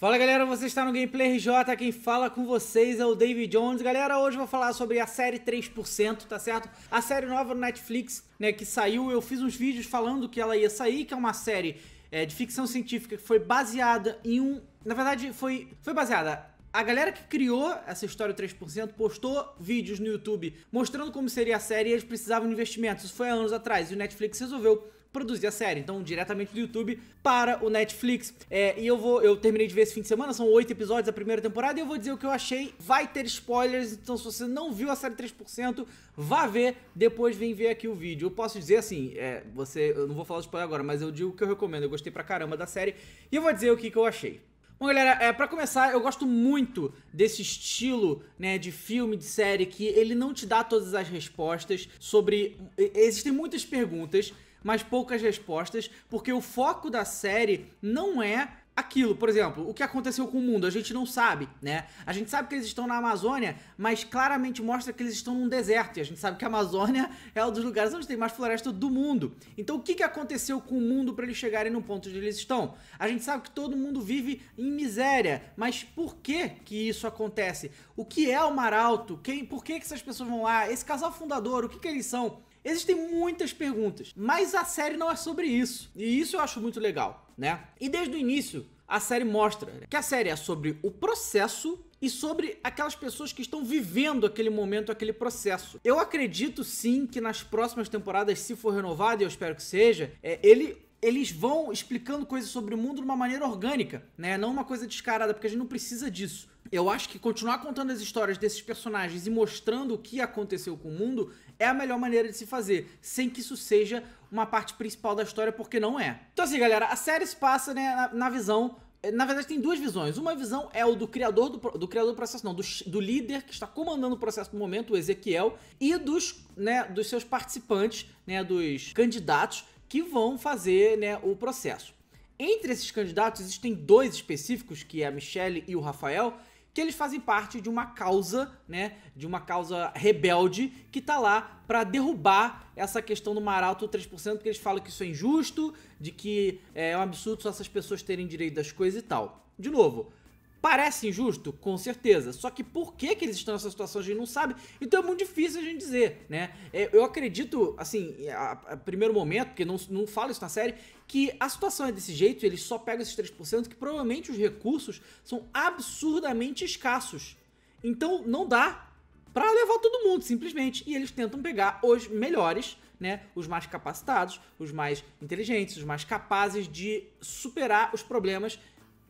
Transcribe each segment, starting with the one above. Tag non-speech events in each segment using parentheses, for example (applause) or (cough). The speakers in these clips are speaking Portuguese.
Fala galera, você está no Gameplay RJ, quem fala com vocês é o David Jones. Galera, hoje eu vou falar sobre a série 3%, tá certo? A série nova no Netflix, né, que saiu, eu fiz uns vídeos falando que ela ia sair, que é uma série é, de ficção científica que foi baseada em um... Na verdade, foi, foi baseada a galera que criou essa história 3% postou vídeos no YouTube mostrando como seria a série e eles precisavam de investimentos. Isso foi há anos atrás e o Netflix resolveu produzir a série. Então, diretamente do YouTube para o Netflix. É, e eu vou, eu terminei de ver esse fim de semana, são oito episódios da primeira temporada, e eu vou dizer o que eu achei. Vai ter spoilers, então se você não viu a série 3%, vá ver, depois vem ver aqui o vídeo. Eu posso dizer assim, é, você, eu não vou falar de spoiler agora, mas eu digo o que eu recomendo, eu gostei pra caramba da série, e eu vou dizer o que, que eu achei. Bom, galera, é, para começar, eu gosto muito desse estilo, né, de filme, de série, que ele não te dá todas as respostas sobre... Existem muitas perguntas mas poucas respostas, porque o foco da série não é aquilo, por exemplo, o que aconteceu com o mundo, a gente não sabe, né? A gente sabe que eles estão na Amazônia, mas claramente mostra que eles estão num deserto, e a gente sabe que a Amazônia (laughs) é um dos lugares onde tem mais floresta do mundo. Então, o que, que aconteceu com o mundo para eles chegarem no ponto onde eles estão? A gente sabe que todo mundo vive em miséria, mas por que que isso acontece? O que é o Maralto? Quem, por que que essas pessoas vão lá? Esse casal fundador, o que que eles são? Existem muitas perguntas, mas a série não é sobre isso. E isso eu acho muito legal, né? E desde o início, a série mostra que a série é sobre o processo e sobre aquelas pessoas que estão vivendo aquele momento, aquele processo. Eu acredito sim que nas próximas temporadas, se for renovado, e eu espero que seja, é, ele eles vão explicando coisas sobre o mundo de uma maneira orgânica, né? Não uma coisa descarada, porque a gente não precisa disso. Eu acho que continuar contando as histórias desses personagens e mostrando o que aconteceu com o mundo é a melhor maneira de se fazer, sem que isso seja uma parte principal da história, porque não é. Então assim, galera, a série se passa né, na, na visão eh, na verdade, tem duas visões. Uma visão é o do criador do, do criador do processo, não, do, do, líder que está comandando o processo no momento, o Ezequiel, e dos, né, dos seus participantes, né, dos candidatos que vão fazer né, o processo. Entre esses candidatos, existem dois específicos, que é a Michelle e o Rafael, que eles fazem parte de uma causa, né, de uma causa rebelde que tá lá para derrubar essa questão do Maralto 3%, porque eles falam que isso é injusto, de que é, é um absurdo só essas pessoas terem direito das coisas e tal. De novo, Parece injusto? Com certeza. Só que por que, que eles estão nessa situação a gente não sabe, então é muito difícil a gente dizer, né? É, eu acredito, assim, a, a primeiro momento, porque não, não falo isso na série, que a situação é desse jeito, eles só pegam esses 3%, que provavelmente os recursos são absurdamente escassos. Então não dá para levar todo mundo, simplesmente. E eles tentam pegar os melhores, né? Os mais capacitados, os mais inteligentes, os mais capazes de superar os problemas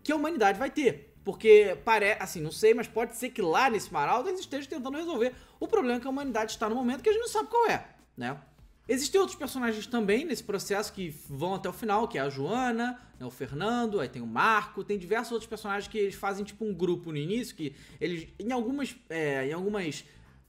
que a humanidade vai ter. Porque parece, assim, não sei, mas pode ser que lá nesse Maraldo eles estejam tentando resolver o problema é que a humanidade está no momento que a gente não sabe qual é, né? Existem outros personagens também nesse processo que vão até o final, que é a Joana, né, o Fernando, aí tem o Marco, tem diversos outros personagens que eles fazem tipo um grupo no início, que eles, em algumas, é, em algumas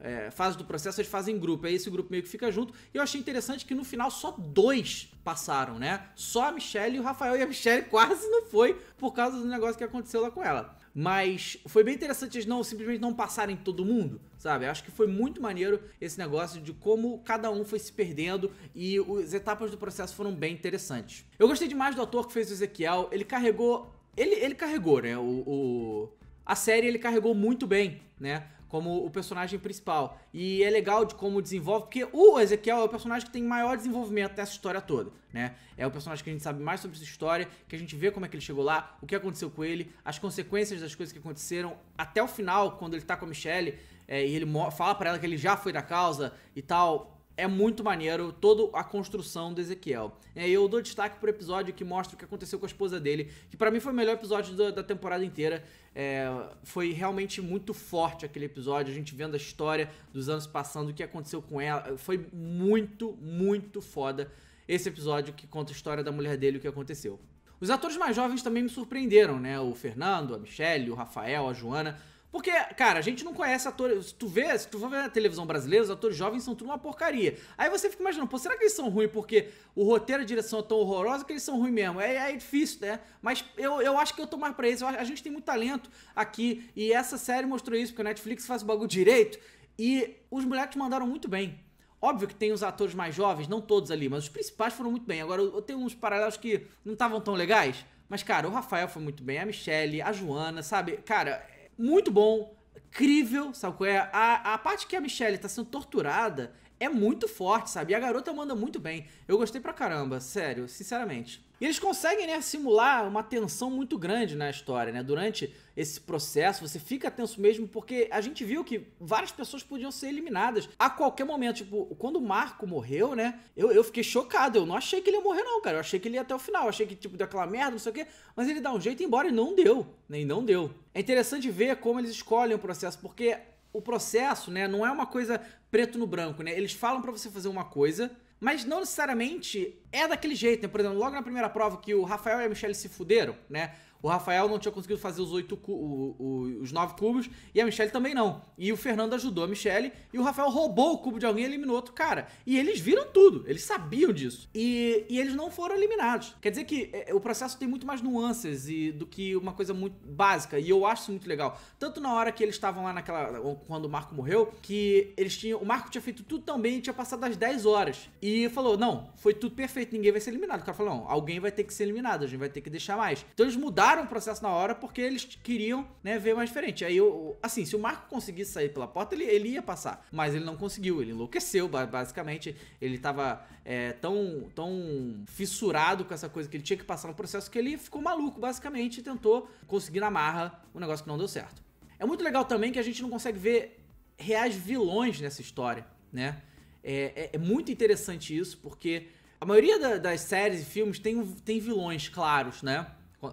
é, fases do processo, eles fazem grupo. Aí é esse grupo meio que fica junto. E eu achei interessante que no final só dois passaram, né? Só a Michelle e o Rafael. E a Michelle quase não foi por causa do negócio que aconteceu lá com ela. Mas foi bem interessante eles não simplesmente não passarem todo mundo, sabe? Acho que foi muito maneiro esse negócio de como cada um foi se perdendo e as etapas do processo foram bem interessantes. Eu gostei demais do ator que fez o Ezequiel. Ele carregou. Ele, ele carregou, né? o, o a série ele carregou muito bem, né? como o personagem principal. E é legal de como desenvolve, porque o Ezequiel é o personagem que tem maior desenvolvimento dessa história toda, né? É o personagem que a gente sabe mais sobre essa história, que a gente vê como é que ele chegou lá, o que aconteceu com ele, as consequências das coisas que aconteceram até o final, quando ele tá com a Michelle, é, e ele fala para ela que ele já foi da causa e tal é muito maneiro toda a construção do Ezequiel. É, eu dou destaque pro episódio que mostra o que aconteceu com a esposa dele, que para mim foi o melhor episódio da, da temporada inteira. É, foi realmente muito forte aquele episódio, a gente vendo a história dos anos passando, o que aconteceu com ela. Foi muito, muito foda esse episódio que conta a história da mulher dele e o que aconteceu. Os atores mais jovens também me surpreenderam, né? O Fernando, a Michelle, o Rafael, a Joana. Porque, cara, a gente não conhece atores. Se tu vê, se tu for ver na televisão brasileira, os atores jovens são tudo uma porcaria. Aí você fica imaginando, pô, será que eles são ruins porque o roteiro e a direção é tão horrorosa que eles são ruins mesmo? É, é difícil, né? Mas eu, eu acho que eu tô mais pra isso. a gente tem muito talento aqui e essa série mostrou isso, porque a Netflix faz o bagulho direito e os moleques mandaram muito bem. Óbvio que tem os atores mais jovens, não todos ali, mas os principais foram muito bem. Agora, eu tenho uns paralelos que não estavam tão legais, mas, cara, o Rafael foi muito bem, a Michelle, a Joana, sabe? Cara, muito bom, incrível, sabe qual é? A, a parte que a Michelle tá sendo torturada é muito forte, sabe? E a garota manda muito bem. Eu gostei pra caramba, sério, sinceramente. E eles conseguem, né, simular uma tensão muito grande na história, né? Durante esse processo, você fica tenso mesmo, porque a gente viu que várias pessoas podiam ser eliminadas a qualquer momento. Tipo, quando o Marco morreu, né? Eu, eu fiquei chocado. Eu não achei que ele ia morrer, não, cara. Eu achei que ele ia até o final. Eu achei que, tipo, deu aquela merda, não sei o quê. Mas ele dá um jeito e embora e não deu. Nem né? não deu. É interessante ver como eles escolhem o processo, porque o processo, né, não é uma coisa preto no branco, né? Eles falam para você fazer uma coisa, mas não necessariamente é daquele jeito, né? Por exemplo, logo na primeira prova que o Rafael e a Michelle se fuderam, né? O Rafael não tinha conseguido fazer os oito os nove cubos e a Michelle também não. E o Fernando ajudou a Michelle e o Rafael roubou o cubo de alguém e eliminou outro cara. E eles viram tudo, eles sabiam disso. E, e eles não foram eliminados. Quer dizer que é, é o processo tem muito mais nuances e, do que uma coisa muito básica. E eu acho isso muito legal. Tanto na hora que eles estavam lá naquela. quando o Marco morreu, que eles tinham. O Marco tinha feito tudo tão bem e tinha passado as 10 horas. E falou: não, foi tudo perfeito feito, ninguém vai ser eliminado. O cara falou, não, alguém vai ter que ser eliminado, a gente vai ter que deixar mais. Então eles mudaram o processo na hora porque eles queriam, né, ver mais diferente. Aí, eu, assim, se o Marco conseguisse sair pela porta, ele, ele ia passar, mas ele não conseguiu, ele enlouqueceu, basicamente. Ele tava é, tão, tão fissurado com essa coisa que ele tinha que passar no processo que ele ficou maluco, basicamente, e tentou conseguir na marra um negócio que não deu certo. É muito legal também que a gente não consegue ver reais vilões nessa história, né? É, é, é, muito interessante isso, porque a maioria da, das séries e filmes tem, tem vilões claros, né?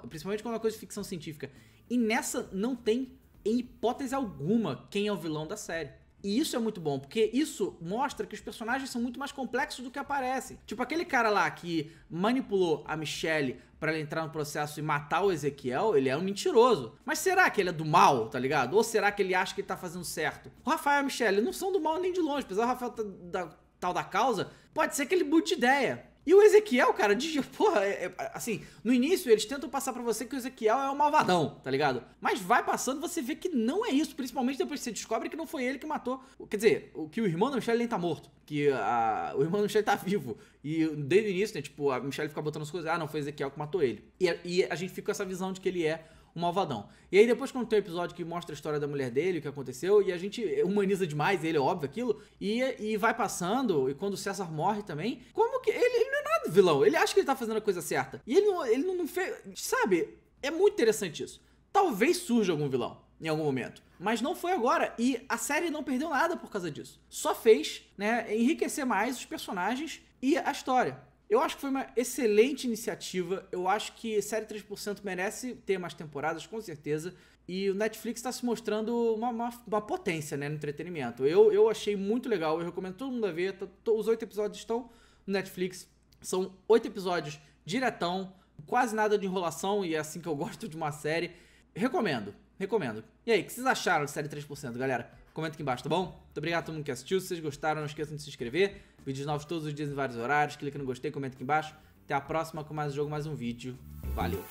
Principalmente quando é uma coisa de ficção científica. E nessa não tem, em hipótese alguma, quem é o vilão da série. E isso é muito bom, porque isso mostra que os personagens são muito mais complexos do que aparecem. Tipo aquele cara lá que manipulou a Michelle para ela entrar no processo e matar o Ezequiel, ele é um mentiroso. Mas será que ele é do mal, tá ligado? Ou será que ele acha que ele tá fazendo certo? O Rafael e a Michelle não são do mal nem de longe, apesar do Rafael tá, da tal da causa, pode ser que ele mude de ideia. E o Ezequiel, cara, diz (laughs) porra, é, é, assim, no início eles tentam passar para você que o Ezequiel é um malvadão, tá ligado? Mas vai passando, você vê que não é isso, principalmente depois que você descobre que não foi ele que matou. Quer dizer, que o irmão da Michelle nem tá morto, que a, o irmão da Michelle tá vivo. E desde o início, né, tipo, a Michelle fica botando as coisas, ah, não, foi o Ezequiel que matou ele. E, e a gente fica com essa visão de que ele é o malvadão. E aí depois quando tem o um episódio que mostra a história da mulher dele, o que aconteceu, e a gente humaniza demais ele, é óbvio, aquilo, e, e vai passando, e quando o César morre também, como que... Ele, ele não é nada vilão, ele acha que ele tá fazendo a coisa certa. E ele não, ele não fez... Sabe? É muito interessante isso. Talvez surja algum vilão em algum momento. Mas não foi agora. E a série não perdeu nada por causa disso. Só fez, né, enriquecer mais os personagens e a história. Eu acho que foi uma excelente iniciativa. Eu acho que Série 3% merece ter mais temporadas, com certeza. E o Netflix está se mostrando uma, uma, uma, potência né, no entretenimento. Eu, eu achei muito legal, eu recomendo todo mundo a ver. Os oito episódios estão no Netflix. São oito episódios diretão, quase nada de enrolação, e é assim que eu (laughs) gosto de uma série. Recomendo, recomendo. E aí, o que vocês acharam de Série 3%, galera? Comenta aqui embaixo, tá bom? Muito obrigado a todo mundo que assistiu. Se vocês gostaram, não esqueçam de se inscrever. Vídeos novos todos os dias em vários horários. Clica no gostei, comenta aqui embaixo. Até a próxima com mais um jogo, mais um vídeo. Valeu!